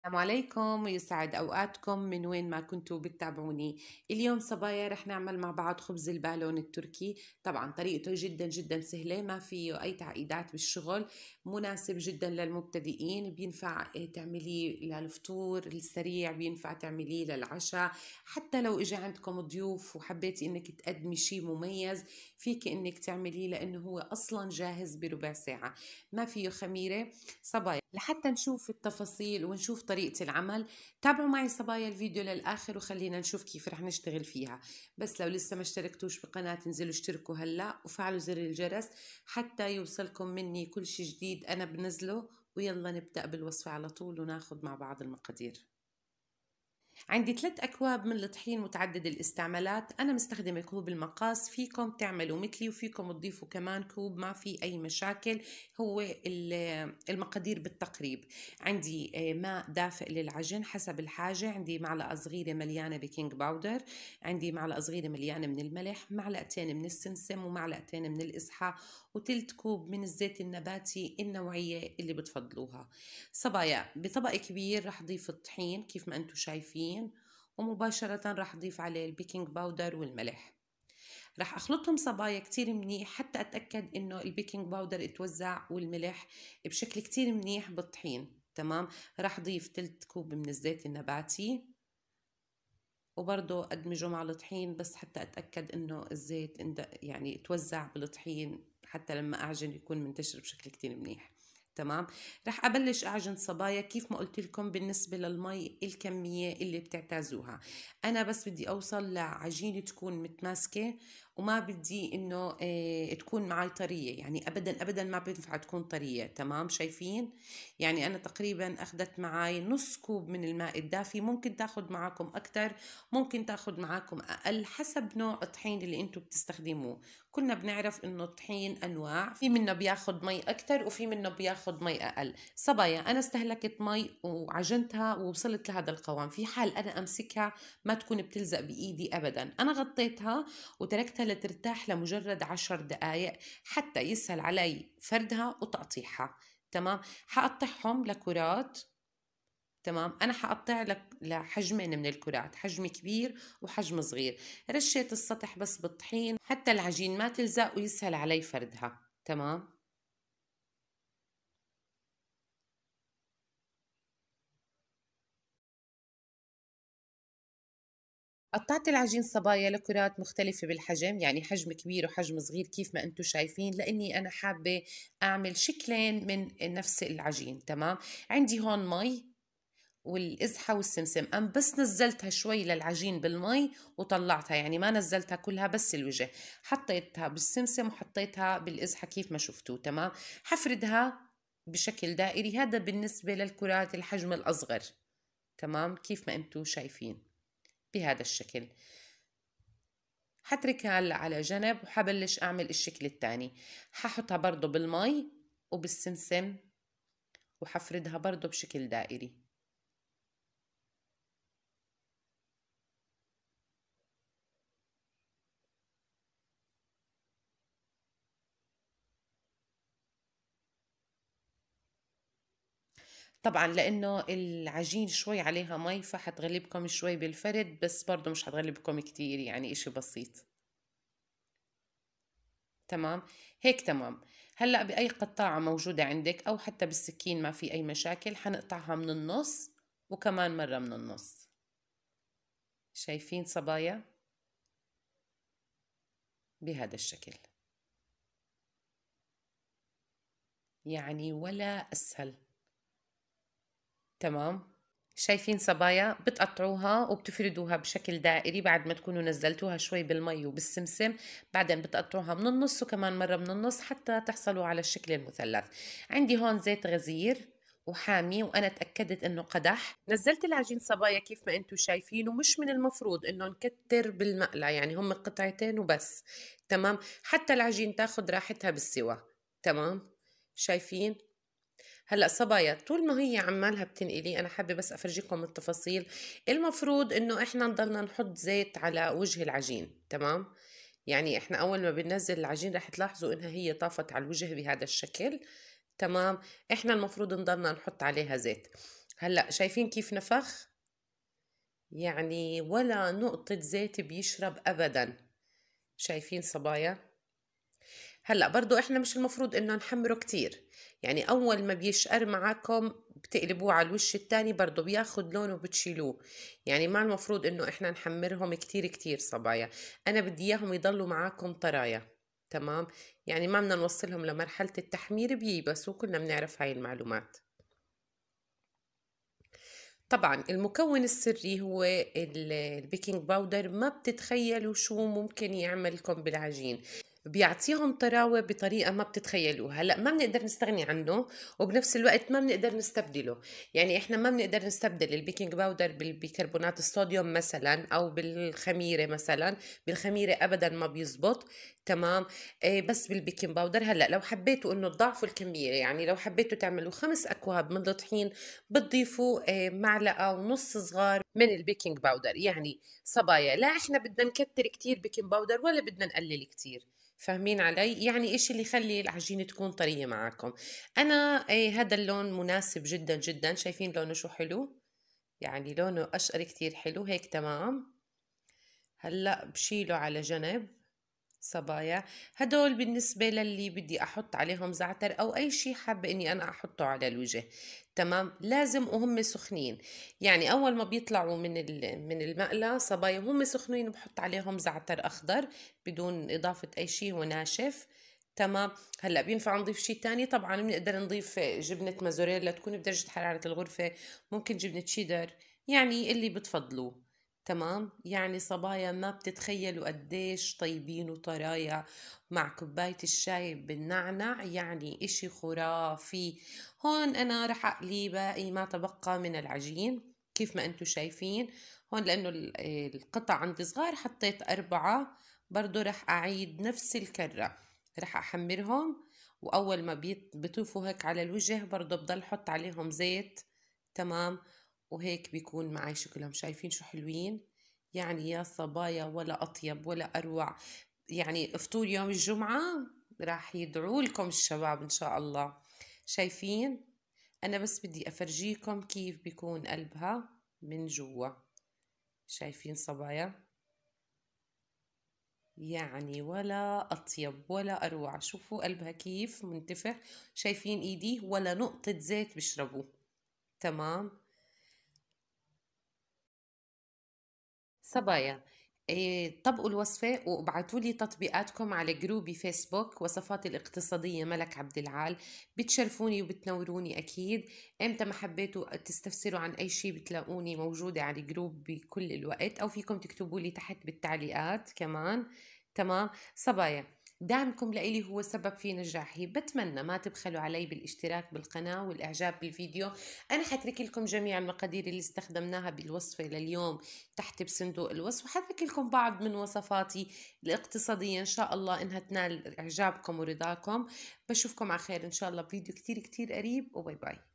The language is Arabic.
السلام عليكم ويسعد اوقاتكم من وين ما كنتوا بتتابعوني اليوم صبايا رح نعمل مع بعض خبز البالون التركي طبعا طريقته جدا جدا سهله ما فيه اي تعقيدات بالشغل مناسب جدا للمبتدئين بينفع تعمليه للفطور السريع بينفع تعمليه للعشاء حتى لو اجى عندكم ضيوف وحبيتي انك تقدمي شيء مميز فيك انك تعمليه لانه هو اصلا جاهز بربع ساعه ما فيه خميره صبايا لحتى نشوف التفاصيل ونشوف طريقة العمل تابعوا معي صبايا الفيديو للآخر وخلينا نشوف كيف رح نشتغل فيها بس لو لسه ما اشتركتوش بقناة انزلوا اشتركوا هلا وفعلوا زر الجرس حتى يوصلكم مني كل شي جديد أنا بنزله ويلا نبدأ بالوصفة على طول وناخد مع بعض المقادير عندي ثلاث أكواب من الطحين متعدد الاستعمالات أنا مستخدمة كوب المقاس فيكم تعملوا مثلي وفيكم تضيفوا كمان كوب ما في أي مشاكل هو المقادير بالتقريب عندي آه، ماء دافئ للعجن حسب الحاجة عندي معلقة صغيرة مليانة بيكنج باودر عندي معلقة صغيرة مليانة من الملح معلقتين من السمسم ومعلقتين من الاسحة وثلث كوب من الزيت النباتي النوعية اللي بتفضلوها صبايا بطبق كبير رح ضيف الطحين كيف ما أنتم شايفين الطحين ومباشرة راح أضيف عليه البيكنج باودر والملح راح أخلطهم صبايا كتير منيح حتى أتأكد إنه البيكنج باودر اتوزع والملح بشكل كتير منيح بالطحين تمام راح أضيف تلت كوب من الزيت النباتي وبرضه أدمجه مع الطحين بس حتى أتأكد إنه الزيت يعني اتوزع بالطحين حتى لما أعجن يكون منتشر بشكل كتير منيح تمام رح أبلش أعجن صبايا كيف ما قلت لكم بالنسبة للمي الكمية اللي بتعتازوها أنا بس بدي أوصل لعجينة تكون متماسكة وما بدي انه إيه تكون معي طريه يعني ابدا ابدا ما بينفع تكون طريه تمام شايفين يعني انا تقريبا اخذت معي نص كوب من الماء الدافي ممكن تاخذ معاكم اكثر ممكن تاخذ معاكم اقل حسب نوع الطحين اللي انتم بتستخدموه كلنا بنعرف انه الطحين انواع في منه بياخذ مي اكثر وفي منه بياخذ مي اقل صبايا انا استهلكت مي وعجنتها ووصلت لهذا القوام في حال انا امسكها ما تكون بتلزق بايدي ابدا انا غطيتها وتركتها لترتاح لمجرد عشر دقايق حتى يسهل علي فردها وتقطيعها تمام حقطعهم لكرات تمام انا حقطع لك لحجمين من الكرات حجم كبير وحجم صغير رشيت السطح بس بالطحين حتى العجين ما تلزق ويسهل علي فردها تمام قطعت العجين صبايا لكرات مختلفة بالحجم يعني حجم كبير وحجم صغير كيف ما انتم شايفين لاني انا حابة اعمل شكلين من نفس العجين تمام عندي هون مي والازحة والسمسم أم بس نزلتها شوي للعجين بالمي وطلعتها يعني ما نزلتها كلها بس الوجه حطيتها بالسمسم وحطيتها بالازحة كيف ما شفتوا تمام حفردها بشكل دائري هذا بالنسبة للكرات الحجم الأصغر تمام كيف ما انتم شايفين بهذا الشكل حتركها هلا على جنب وحبلش اعمل الشكل الثاني ححطها برضه بالمي وبالسمسم وحفردها برضه بشكل دائري طبعا لانه العجين شوي عليها مي فحتغلبكم شوي بالفرد بس برضو مش حتغلبكم كتير يعني اشي بسيط تمام هيك تمام هلا باي قطاعه موجوده عندك او حتى بالسكين ما في اي مشاكل حنقطعها من النص وكمان مره من النص شايفين صبايا بهذا الشكل يعني ولا اسهل تمام شايفين صبايا بتقطعوها وبتفردوها بشكل دائري بعد ما تكونوا نزلتوها شوي بالمي وبالسمسم بعدين بتقطعوها من النص وكمان مرة من النص حتى تحصلوا على الشكل المثلث عندي هون زيت غزير وحامي وانا تاكدت انه قدح نزلت العجين صبايا كيف ما انتم شايفين ومش من المفروض انه نكتر بالمقلى يعني هم قطعتين وبس تمام حتى العجين تاخذ راحتها بالسوا تمام شايفين هلا صبايا طول ما هي عمالها بتنقلي انا حابه بس افرجيكم التفاصيل المفروض انه احنا نضلنا نحط زيت على وجه العجين تمام يعني احنا اول ما بننزل العجين رح تلاحظوا انها هي طافت على الوجه بهذا الشكل تمام احنا المفروض نضلنا نحط عليها زيت هلا شايفين كيف نفخ يعني ولا نقطة زيت بيشرب أبدا شايفين صبايا هلا برضو احنا مش المفروض انه نحمره كتير يعني اول ما بيشقر معاكم بتقلبوه على الوش الثاني برضو بياخد لون وبتشيلوه يعني ما المفروض انه احنا نحمرهم كتير كتير صبايا انا بدي اياهم يضلوا معاكم طرايا تمام يعني ما بدنا نوصلهم لمرحلة التحمير بيبسوا كلنا بنعرف هاي المعلومات طبعا المكون السري هو البيكنج باودر ما بتتخيلوا شو ممكن يعملكم بالعجين بيعطيهم طراوة بطريقة ما بتتخيلوها هلا ما بنقدر نستغني عنه وبنفس الوقت ما بنقدر نستبدله يعني احنا ما بنقدر نستبدل البيكنج باودر بالبيكربونات الصوديوم مثلا او بالخميرة مثلا بالخميرة ابدا ما بيزبط تمام إيه بس بالبيكنج باودر هلا لو حبيتوا انه تضاعفوا الكمية يعني لو حبيتوا تعملوا خمس اكواب من الطحين بتضيفوا إيه معلقة ونص صغار من البيكنج باودر يعني صبايا لا احنا بدنا نكتر كتير بيكنج باودر ولا بدنا نقلل كتير فاهمين علي يعني إشي اللي يخلي العجينة تكون طرية معكم أنا إيه هذا اللون مناسب جدا جدا شايفين لونه شو حلو يعني لونه أشقر كتير حلو هيك تمام هلأ بشيله على جنب صبايا هدول بالنسبة للي بدي أحط عليهم زعتر أو أي شيء حابة إني أنا أحطه على الوجه تمام لازم وهم سخنين يعني أول ما بيطلعوا من من المقلة صبايا وهم سخنين بحط عليهم زعتر أخضر بدون إضافة أي شيء وناشف تمام هلا بينفع نضيف شيء ثاني طبعا بنقدر نضيف جبنة مازوريلا تكون بدرجة حرارة الغرفة ممكن جبنة شيدر يعني اللي بتفضلوه تمام يعني صبايا ما بتتخيلوا قديش طيبين وطرايا مع كوباية الشاي بالنعنع يعني اشي خرافي هون انا رح اقلي باقي ما تبقى من العجين كيف ما انتو شايفين هون لانه القطع عندي صغار حطيت اربعة برضو رح اعيد نفس الكرة رح احمرهم واول ما بيطوفوا هيك على الوجه برضو بضل حط عليهم زيت تمام وهيك بيكون معي شكلهم شايفين شو حلوين يعني يا صبايا ولا أطيب ولا أروع يعني افطور يوم الجمعة راح يدعوا لكم الشباب إن شاء الله شايفين أنا بس بدي أفرجيكم كيف بيكون قلبها من جوا شايفين صبايا يعني ولا أطيب ولا أروع شوفوا قلبها كيف منتفخ شايفين إيدي ولا نقطة زيت بشربوا تمام صبايا آه، طبقوا الوصفة وابعتوا لي تطبيقاتكم على جروبي فيسبوك وصفات الاقتصادية ملك عبد العال بتشرفوني وبتنوروني أكيد إمتى ما حبيتوا تستفسروا عن أي شيء بتلاقوني موجودة على الجروب بكل الوقت أو فيكم تكتبوا لي تحت بالتعليقات كمان تمام صبايا دعمكم لإلي هو سبب في نجاحي بتمنى ما تبخلوا علي بالاشتراك بالقناة والإعجاب بالفيديو أنا حترك لكم جميع المقادير اللي استخدمناها بالوصفة لليوم تحت بصندوق الوصف وحترك لكم بعض من وصفاتي الاقتصادية إن شاء الله إنها تنال إعجابكم ورضاكم بشوفكم على خير إن شاء الله بفيديو كتير كتير قريب وباي باي